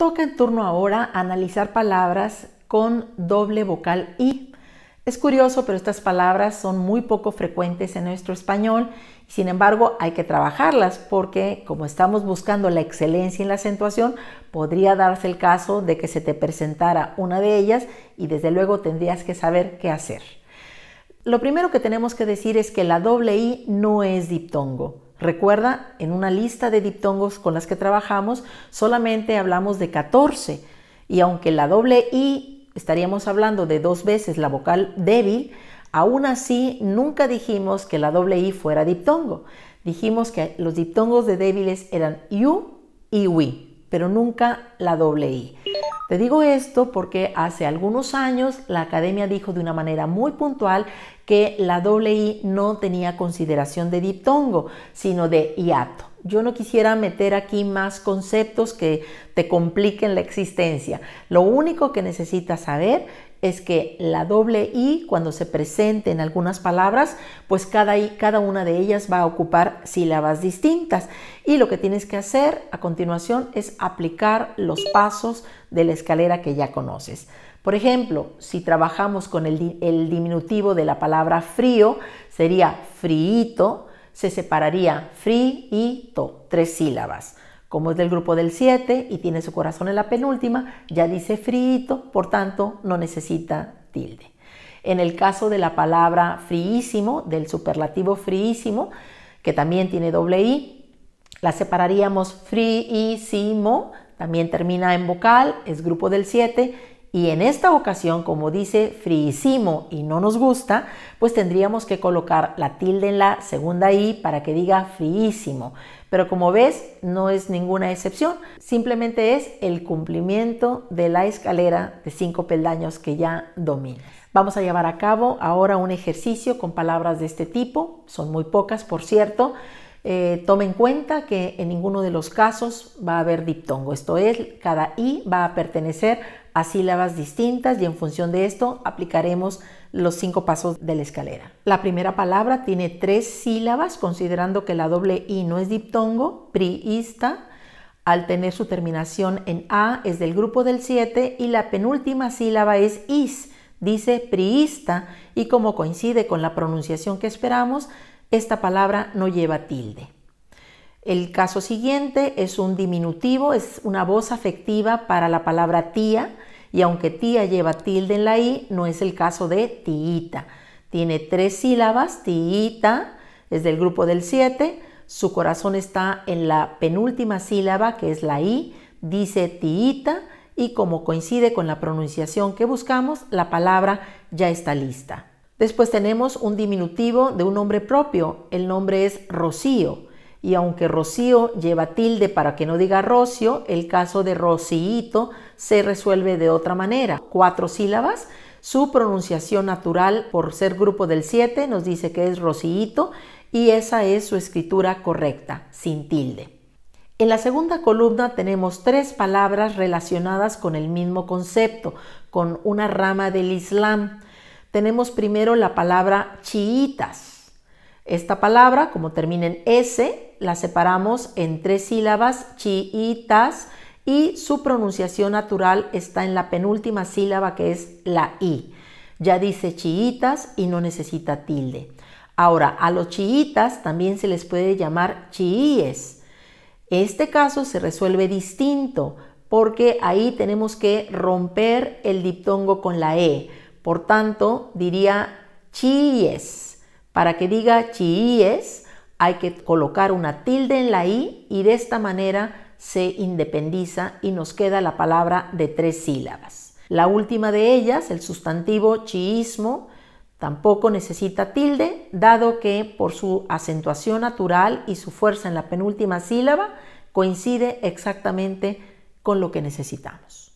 Toca en turno ahora analizar palabras con doble vocal I. Es curioso, pero estas palabras son muy poco frecuentes en nuestro español. Sin embargo, hay que trabajarlas porque como estamos buscando la excelencia en la acentuación, podría darse el caso de que se te presentara una de ellas y desde luego tendrías que saber qué hacer. Lo primero que tenemos que decir es que la doble I no es diptongo. Recuerda, en una lista de diptongos con las que trabajamos, solamente hablamos de 14. Y aunque la doble I estaríamos hablando de dos veces la vocal débil, aún así nunca dijimos que la doble I fuera diptongo. Dijimos que los diptongos de débiles eran you y we, pero nunca la doble I. Te digo esto porque hace algunos años la academia dijo de una manera muy puntual que la doble I no tenía consideración de diptongo, sino de hiato. Yo no quisiera meter aquí más conceptos que te compliquen la existencia. Lo único que necesitas saber es que la doble I, cuando se presente en algunas palabras, pues cada, I, cada una de ellas va a ocupar sílabas distintas. Y lo que tienes que hacer a continuación es aplicar los pasos de la escalera que ya conoces. Por ejemplo, si trabajamos con el, diminutivo de la palabra frío, sería friito, se separaría fri-i-to, tres sílabas. Como es del grupo del 7 y tiene su corazón en la penúltima, ya dice frito, por tanto no necesita tilde. En el caso de la palabra friísimo, del superlativo friísimo, que también tiene doble i, la separaríamos friísimo, también termina en vocal, es grupo del 7 y en esta ocasión, como dice friísimo y no nos gusta, pues tendríamos que colocar la tilde en la segunda i para que diga friísimo. Pero como ves, no es ninguna excepción, simplemente es el cumplimiento de la escalera de cinco peldaños que ya domina. Vamos a llevar a cabo ahora un ejercicio con palabras de este tipo, son muy pocas por cierto, eh, tome en cuenta que en ninguno de los casos va a haber diptongo, esto es, cada i va a pertenecer a sílabas distintas y en función de esto aplicaremos los cinco pasos de la escalera. La primera palabra tiene tres sílabas, considerando que la doble i no es diptongo, priista, al tener su terminación en a es del grupo del 7 y la penúltima sílaba es is, dice priista y como coincide con la pronunciación que esperamos, esta palabra no lleva tilde. El caso siguiente es un diminutivo, es una voz afectiva para la palabra tía y aunque tía lleva tilde en la i, no es el caso de tiita. Tiene tres sílabas, tiita, es del grupo del 7, su corazón está en la penúltima sílaba que es la i, dice tiita y como coincide con la pronunciación que buscamos, la palabra ya está lista. Después tenemos un diminutivo de un nombre propio. El nombre es Rocío. Y aunque Rocío lleva tilde para que no diga Rocio, el caso de Rocíito se resuelve de otra manera. Cuatro sílabas. Su pronunciación natural por ser grupo del 7 nos dice que es Rocíito y esa es su escritura correcta, sin tilde. En la segunda columna tenemos tres palabras relacionadas con el mismo concepto, con una rama del Islam tenemos primero la palabra chiitas. Esta palabra, como termina en S, la separamos en tres sílabas, chiitas, y su pronunciación natural está en la penúltima sílaba que es la I. Ya dice chiitas y no necesita tilde. Ahora, a los chiitas también se les puede llamar chiíes. Este caso se resuelve distinto porque ahí tenemos que romper el diptongo con la E. Por tanto, diría chiíes. Para que diga chiíes, hay que colocar una tilde en la i y de esta manera se independiza y nos queda la palabra de tres sílabas. La última de ellas, el sustantivo chiísmo, Tampoco necesita tilde, dado que por su acentuación natural y su fuerza en la penúltima sílaba coincide exactamente con lo que necesitamos.